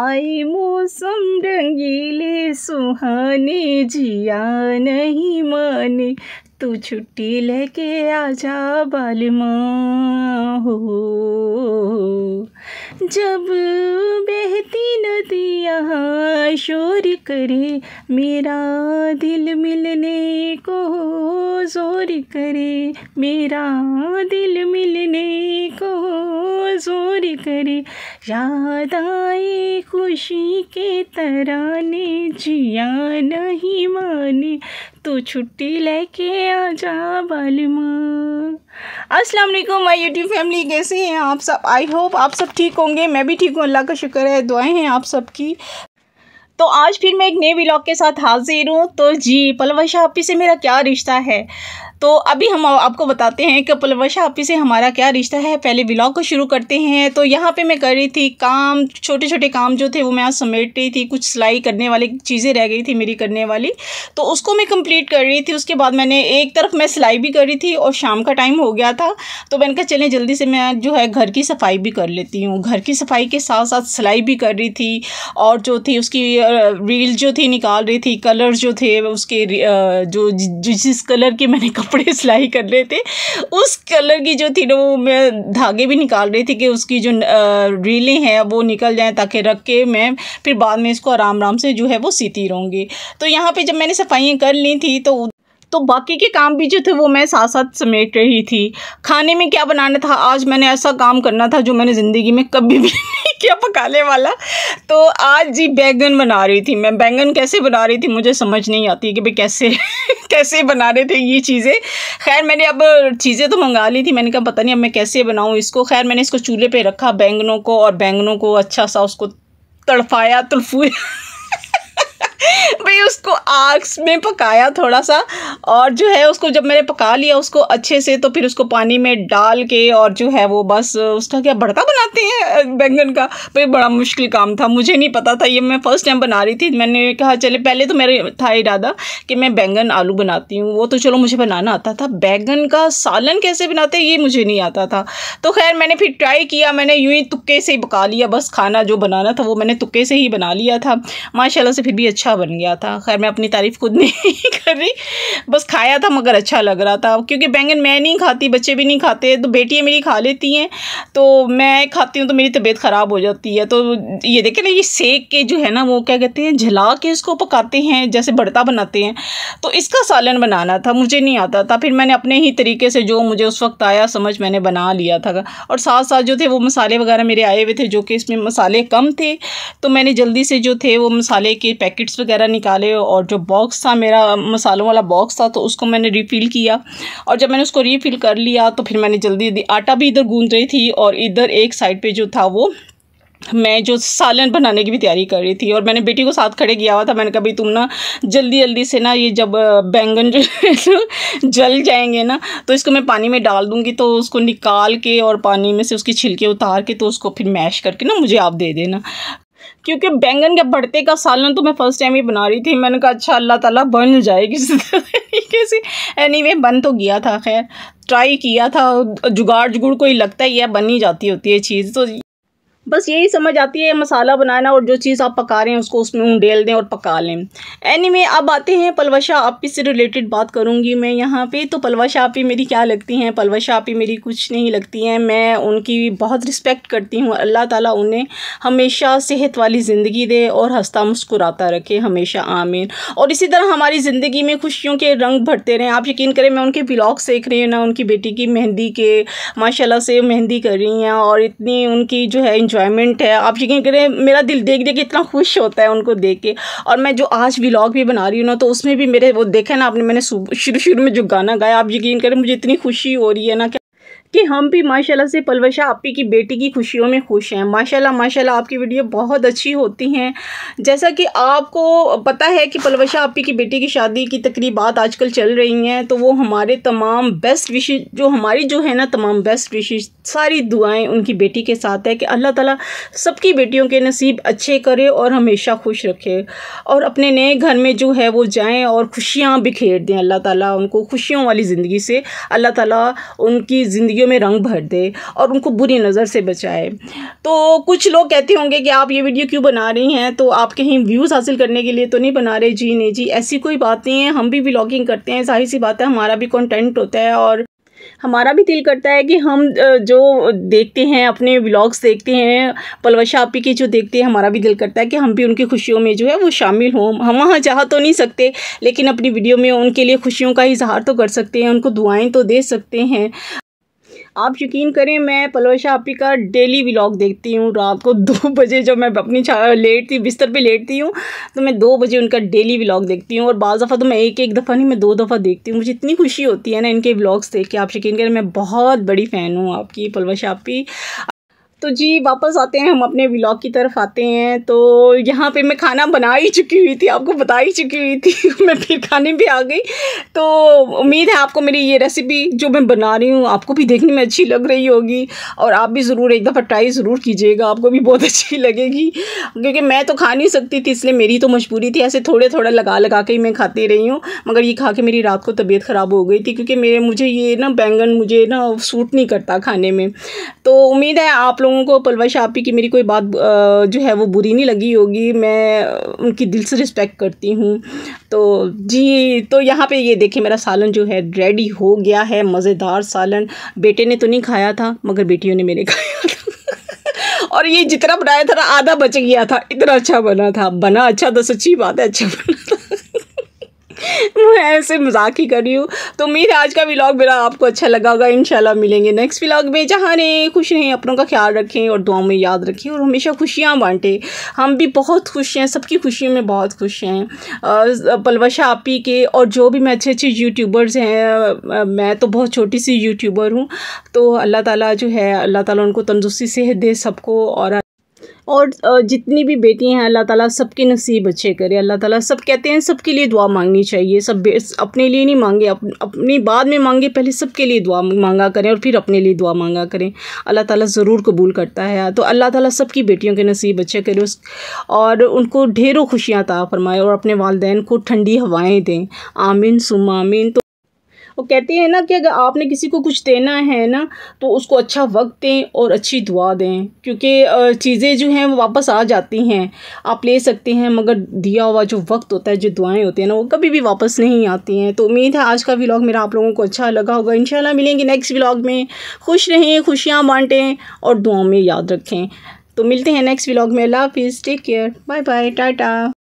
आई मौसम रंगीले सुहाने जिया नहीं माने तू छुट्टी लेके आजा बालमा हो जब करे मेरा दिल मिलने को जोर करे मेरा दिल मिलने को जोर करे याद आए खुशी के तराने जिया नहीं माने तो छुट्टी लेके आ जा बालमा अस्सलाम वालेकुम माय यूट्यूब फैमिली कैसे हैं आप सब आई होप आप सब ठीक होंगे मैं भी ठीक हूँ अल्लाह का शुक्र है दुआएं हैं आप सबकी तो आज फिर मैं एक नए व्लॉग के साथ हाजिर हूँ तो जी पलवा शाहपी से मेरा क्या रिश्ता है तो अभी हम आपको बताते हैं कि पुलवशा आपी से हमारा क्या रिश्ता है पहले ब्लॉग को शुरू करते हैं तो यहाँ पे मैं कर रही थी काम छोटे छोटे काम जो थे वो मैं आज समेट रही थी कुछ सिलाई करने वाली चीज़ें रह गई थी मेरी करने वाली तो उसको मैं कंप्लीट कर रही थी उसके बाद मैंने एक तरफ मैं सिलाई भी कर रही थी और शाम का टाइम हो गया था तो मैंने कहा चलें जल्दी से मैं जो है घर की सफाई भी कर लेती हूँ घर की सफाई के साथ साथ सिलाई भी कर रही थी और जो थी उसकी रील जो थी निकाल रही थी कलर जो थे उसके जो जिस कलर के मैंने कपड़े सिलाई कर रहे थे उस कलर की जो थी ना वो मैं धागे भी निकाल रही थी कि उसकी जो रीलें हैं वो निकल जाएँ ताकि रख के मैं फिर बाद में इसको आराम आराम से जो है वो सीती रहूँगी तो यहाँ पर जब मैंने सफाइयाँ कर ली थी तो तो बाकी के काम भी जो थे वो मैं साथ साथ समेट रही थी खाने में क्या बनाना था आज मैंने ऐसा काम करना था जो मैंने ज़िंदगी में कभी भी नहीं क्या पकाने वाला तो आज जी बैंगन बना रही थी मैं बैंगन कैसे बना रही थी मुझे समझ नहीं आती कि भाई कैसे कैसे बना रहे थे ये चीज़ें खैर मैंने अब चीज़ें तो मंगा ली थी मैंने कहा पता नहीं अब मैं कैसे बनाऊँ इसको खैर मैंने इसको चूल्हे पर रखा बैंगनों को और बैंगनों को अच्छा सा उसको तड़फाया तुलफुया भाई उसको आग में पकाया थोड़ा सा और जो है उसको जब मैंने पका लिया उसको अच्छे से तो फिर उसको पानी में डाल के और जो है वो बस उसका क्या भड़का बनाते हैं बैंगन का भाई बड़ा मुश्किल काम था मुझे नहीं पता था ये मैं फ़र्स्ट टाइम बना रही थी मैंने कहा चले पहले तो मेरे था इरादा कि मैं बैंगन आलू बनाती हूँ वो तो चलो मुझे बनाना आता था बैंगन का सालन कैसे बनाते ये मुझे नहीं आता था तो खैर मैंने फिर ट्राई किया मैंने यूँ ही तुक्के से ही पका लिया बस खाना जो बनाना था वो मैंने तुक्के से ही बना लिया था माशाला से फिर भी अच्छा अच्छा बन गया था खैर मैं अपनी तारीफ़ खुद नहीं कर रही बस खाया था मगर अच्छा लग रहा था क्योंकि बैंगन मैं नहीं खाती बच्चे भी नहीं खाते तो बेटियाँ मेरी खा लेती हैं तो मैं खाती हूँ तो मेरी तबीयत ख़राब हो जाती है तो ये देखें ना ये सेक के जो है ना वो क्या कहते हैं झला के इसको पकाते हैं जैसे भड़ता बनाते हैं तो इसका सालन बनाना था मुझे नहीं आता था फिर मैंने अपने ही तरीके से जो मुझे उस वक्त आया समझ मैंने बना लिया था और साथ साथ जो थे वो मसाले वगैरह मेरे आए हुए थे जो कि इसमें मसाले कम थे तो मैंने जल्दी से जो थे वो मसाले के पैकेट्स वगैरह निकाले और जो बॉक्स था मेरा मसालों वाला बॉक्स था तो उसको मैंने रिफ़िल किया और जब मैंने उसको रिफ़िल कर लिया तो फिर मैंने जल्दी दी आटा भी इधर गूंद रही थी और इधर एक साइड पर जो था वो मैं जो सालन बनाने की भी तैयारी कर रही थी और मैंने बेटी को साथ खड़े किया हुआ था मैंने कहा भाई तुम ना जल्दी जल्दी से ना ये जब बैंगन जो जल जाएंगे ना तो इसको मैं पानी में डाल दूंगी तो उसको निकाल के और पानी में से उसके छिलके उतार के तो उसको फिर मैश करके ना मुझे आप दे देना क्योंकि बैंगन के भरते का सालन तो मैं फ़र्स्ट टाइम ही बना रही थी मैंने कहा अच्छा अल्लाह ताला बन जाए किसी तरीके से एनी वे बन तो गया था खैर ट्राई किया था जुगाड़ जुगुड़ कोई लगता ही है बन ही जाती होती है चीज़ तो बस यही समझ आती है मसाला बनाना और जो चीज़ आप पका रहे हैं उसको उसमें उंडेल दें और पका लें एनी में अब आते हैं पलवशा आप से रिलेटेड बात करूँगी मैं यहाँ पे तो पलवशा आप मेरी क्या लगती हैं पलवशा आप मेरी कुछ नहीं लगती हैं मैं उनकी बहुत रिस्पेक्ट करती हूँ अल्लाह ताला उन्हें हमेशा सेहत वाली ज़िंदगी दे और हंसता मुस्कुराता रखे हमेशा आमिर और इसी तरह हमारी ज़िंदगी में खुशियों के रंग भरते रहें आप यकीन करें मैं उनके ब्लॉग्स देख रही हूँ ना उनकी बेटी की मेहंदी के माशाल्लाह से मेहंदी कर रही हैं और इतनी उनकी जो है इन्जॉय इन्जॉयमेंट है आप यकीन करें मेरा दिल देख देख इतना खुश होता है उनको देख के और मैं जो आज व्लॉग भी बना रही हूँ ना तो उसमें भी मेरे वो देखा ना आपने मैंने शुरू शुरू में जो गाना गाया आप यकीन करें मुझे इतनी खुशी हो रही है ना कि हम भी माशाल्लाह से पलवशा आपी की बेटी की खुशियों में खुश हैं माशाल्लाह माशाल्लाह आपकी वीडियो बहुत अच्छी होती हैं जैसा कि आपको पता है कि पलवशा आपी की बेटी की शादी की तकरीबात आजकल चल रही हैं तो वो हमारे तमाम बेस्ट विशेज जो हमारी जो है ना तमाम बेस्ट विशेज सारी दुआएँ उनकी बेटी के साथ है कि अल्लाह तला सबकी बेटियों के नसीब अच्छे करे और हमेशा खुश रखे और अपने नए घर में जो है वो जाएँ और खुशियाँ बिखेर दें अल्लाह ताली उनको खुशियों वाली ज़िंदगी से अल्लाह ताली उनकी ज़िंदगी ज़िंदगी में रंग भर दे और उनको बुरी नज़र से बचाए तो कुछ लोग कहते होंगे कि आप ये वीडियो क्यों बना रही हैं तो आप कहीं व्यूज़ हासिल करने के लिए तो नहीं बना रहे जी नहीं जी ऐसी कोई बात नहीं है हम भी ब्लॉगिंग करते हैं जाहिर सी बात है हमारा भी कॉन्टेंट होता है और हमारा भी दिल करता है कि हम जो देखते हैं अपने व्लॉग्स देखते हैं पलवशा आपी की जो देखते हैं हमारा भी दिल करता है कि हम भी उनकी खुशियों में जो है वो शामिल हों हम वहाँ जा तो नहीं सकते लेकिन अपनी वीडियो में उनके लिए खुशियों का इजहार तो कर सकते हैं उनको दुआएं तो दे सकते हैं आप यकीन करें मैं पलोशा आपी का डेली व्लॉग देखती हूँ रात को दो बजे जब मैं अपनी लेटती बिस्तर पे लेटती हूँ तो मैं दो बजे उनका डेली व्लॉग देखती हूँ और बाज़ दफ़ा तो मैं एक एक दफ़ा नहीं मैं दो दफ़ा देखती हूँ मुझे इतनी खुशी होती है ना इनके व्लॉग्स देख के आप यकीन करें मैं बहुत बड़ी फ़ैन हूँ आपकी पलवा शापी तो जी वापस आते हैं हम अपने व्लॉग की तरफ आते हैं तो यहाँ पे मैं खाना बना ही चुकी हुई थी आपको बता ही चुकी हुई थी मैं फिर खाने भी आ गई तो उम्मीद है आपको मेरी ये रेसिपी जो मैं बना रही हूँ आपको भी देखने में अच्छी लग रही होगी और आप भी ज़रूर एक दफ़ा ट्राई ज़रूर कीजिएगा आपको भी बहुत अच्छी लगेगी क्योंकि मैं तो खा नहीं सकती थी इसलिए मेरी तो मजबूरी थी ऐसे थोड़े थोड़ा लगा लगा के ही मैं खाती रही हूँ मगर ये खा के मेरी रात को तबीयत ख़राब हो गई थी क्योंकि मेरे मुझे ये ना बैंगन मुझे ना सूट नहीं करता खाने में तो उम्मीद है आप लोग लोगों को पलवा आपकी की मेरी कोई बात जो है वो बुरी नहीं लगी होगी मैं उनकी दिल से रिस्पेक्ट करती हूँ तो जी तो यहाँ पे ये देखें मेरा सालन जो है रेडी हो गया है मज़ेदार सालन बेटे ने तो नहीं खाया था मगर बेटियों ने मेरे खाया था और ये जितना बनाया था ना आधा बच गया था इतना अच्छा बना था बना अच्छा तो सच्ची बात है अच्छा बना मैं ऐसे मजाक ही कर रही हूँ तो उम्मीद है आज का व्लॉग मेरा आपको अच्छा लगा होगा इंशाल्लाह मिलेंगे नेक्स्ट व्लॉग में जहाँ रहें खुश रहें अपनों का ख्याल रखें और दुआओं में याद रखें और हमेशा खुशियाँ बांटें हम भी बहुत खुश हैं सबकी खुशियों में बहुत खुश हैं पलवशा आपी के और जो भी मैं अच्छे अच्छे यूट्यूबर्स हैं मैं तो बहुत छोटी सी यूट्यूबर हूँ तो अल्लाह ताली जो है अल्लाह तुमको उनको तंदुरुस्ती सेहत दे सबको और और जितनी भी बेटियाँ हैं अल्लाह ताला सबके नसीब अच्छे करे अल्लाह ताला सब कहते हैं सबके लिए दुआ मांगनी चाहिए सब अपने लिए नहीं मांगे अप, अपनी बाद में मांगे पहले सबके लिए दुआ मांगा करें और फिर अपने लिए दुआ मांगा करें अल्लाह ताला ज़रूर कबूल करता है तो अल्लाह ताला सबकी बेटियों के नसीब अच्छे करे उस और उनको ढेरों खुशियाँ ता फरमाए और अपने वालदेन को ठंडी हवाएँ दें आमिन सुमामिन तो वो कहते हैं ना कि अगर आपने किसी को कुछ देना है ना तो उसको अच्छा वक्त दें और अच्छी दुआ दें क्योंकि चीज़ें जो हैं वो वापस आ जाती हैं आप ले सकते हैं मगर दिया हुआ जो वक्त होता है जो दुआएं होती हैं ना वो कभी भी वापस नहीं आती हैं तो उम्मीद है आज का व्लॉग मेरा आप लोगों को अच्छा लगा होगा इन मिलेंगे नेक्स्ट व्लाग में खुश रहें खुशियाँ बाँटें और दुआओं में याद रखें तो मिलते हैं नेक्स्ट व्लाग में अल्लाह हाफिज़ take care bye bye Tata